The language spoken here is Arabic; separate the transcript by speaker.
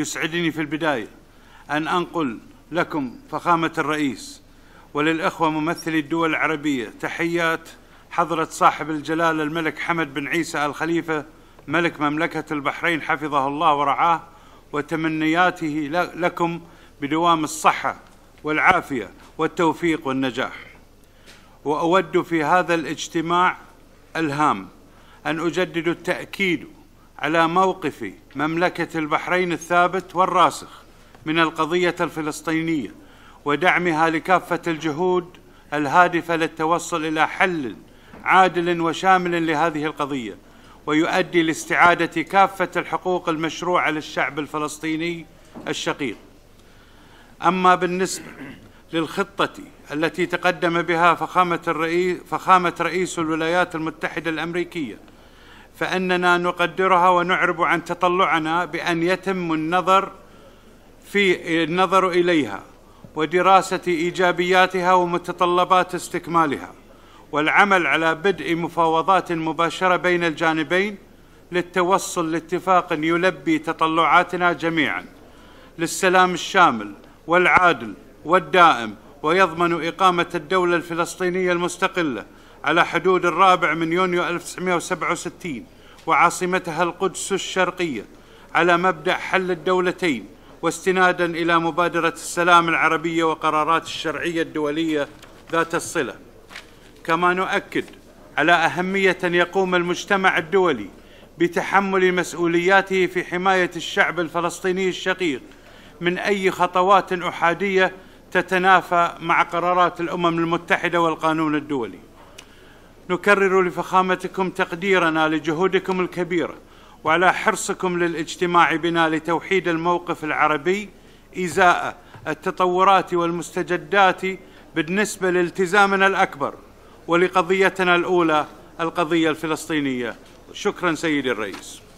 Speaker 1: يسعدني في البداية أن أنقل لكم فخامة الرئيس وللأخوة ممثلي الدول العربية تحيات حضرة صاحب الجلالة الملك حمد بن عيسى الخليفة ملك مملكة البحرين حفظه الله ورعاه وتمنياته لكم بدوام الصحة والعافية والتوفيق والنجاح وأود في هذا الاجتماع الهام أن أجدد التأكيد على موقف مملكة البحرين الثابت والراسخ من القضية الفلسطينية ودعمها لكافة الجهود الهادفة للتوصل إلى حل عادل وشامل لهذه القضية ويؤدي لاستعادة كافة الحقوق المشروعة للشعب الفلسطيني الشقيق أما بالنسبة للخطة التي تقدم بها فخامة, الرئيس فخامة رئيس الولايات المتحدة الأمريكية فاننا نقدرها ونعرب عن تطلعنا بان يتم النظر في النظر اليها ودراسه ايجابياتها ومتطلبات استكمالها والعمل على بدء مفاوضات مباشره بين الجانبين للتوصل لاتفاق يلبي تطلعاتنا جميعا للسلام الشامل والعادل والدائم ويضمن اقامه الدوله الفلسطينيه المستقله على حدود الرابع من يونيو 1967 وعاصمتها القدس الشرقية على مبدأ حل الدولتين واستنادا إلى مبادرة السلام العربية وقرارات الشرعية الدولية ذات الصلة كما نؤكد على أهمية أن يقوم المجتمع الدولي بتحمل مسؤولياته في حماية الشعب الفلسطيني الشقيق من أي خطوات أحادية تتنافى مع قرارات الأمم المتحدة والقانون الدولي نكرر لفخامتكم تقديرنا لجهودكم الكبيره وعلى حرصكم للاجتماع بنا لتوحيد الموقف العربي ازاء التطورات والمستجدات بالنسبه لالتزامنا الاكبر ولقضيتنا الاولى القضيه الفلسطينيه شكرا سيدي الرئيس